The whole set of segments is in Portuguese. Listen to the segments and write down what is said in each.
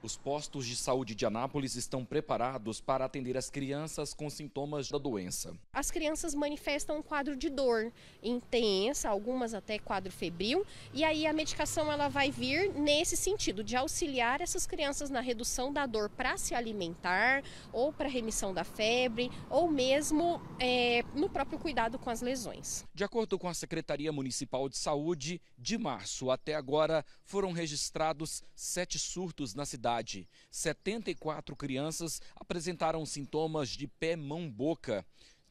Os postos de saúde de Anápolis estão preparados para atender as crianças com sintomas da doença. As crianças manifestam um quadro de dor intensa, algumas até quadro febril, e aí a medicação ela vai vir nesse sentido de auxiliar essas crianças na redução da dor para se alimentar, ou para remissão da febre, ou mesmo é, no próprio cuidado com as lesões. De acordo com a Secretaria Municipal de Saúde, de março até agora foram registrados sete surtos na cidade idade. 74 crianças apresentaram sintomas de pé, mão, boca,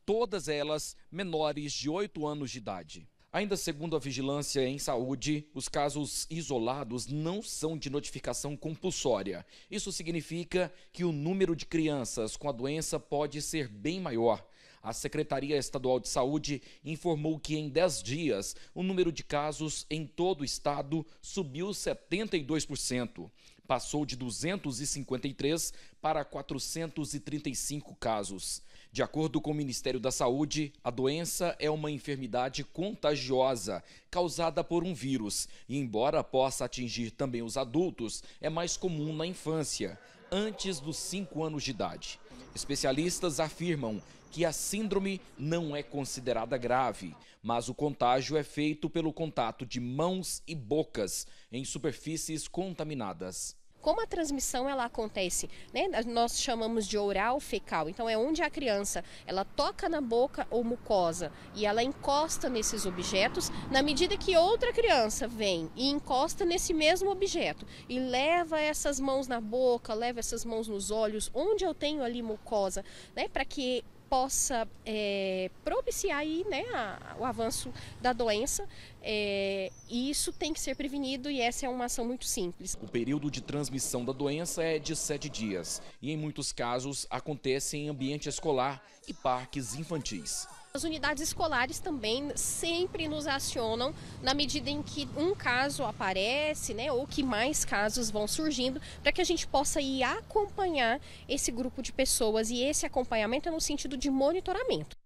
todas elas menores de 8 anos de idade. Ainda segundo a Vigilância em Saúde, os casos isolados não são de notificação compulsória. Isso significa que o número de crianças com a doença pode ser bem maior. A Secretaria Estadual de Saúde informou que em 10 dias o número de casos em todo o estado subiu 72%, passou de 253 para 435 casos. De acordo com o Ministério da Saúde, a doença é uma enfermidade contagiosa causada por um vírus e, embora possa atingir também os adultos, é mais comum na infância antes dos 5 anos de idade. Especialistas afirmam que a síndrome não é considerada grave, mas o contágio é feito pelo contato de mãos e bocas em superfícies contaminadas. Como a transmissão ela acontece, né? Nós chamamos de oral fecal. Então é onde a criança ela toca na boca ou mucosa e ela encosta nesses objetos. Na medida que outra criança vem e encosta nesse mesmo objeto e leva essas mãos na boca, leva essas mãos nos olhos, onde eu tenho ali mucosa, né? Para que possa é, propiciar aí, né, a, o avanço da doença. É, e isso tem que ser prevenido e essa é uma ação muito simples. O período de transmissão da doença é de sete dias e em muitos casos acontece em ambiente escolar e parques infantis. As unidades escolares também sempre nos acionam na medida em que um caso aparece, né, ou que mais casos vão surgindo, para que a gente possa ir acompanhar esse grupo de pessoas e esse acompanhamento é no sentido de monitoramento.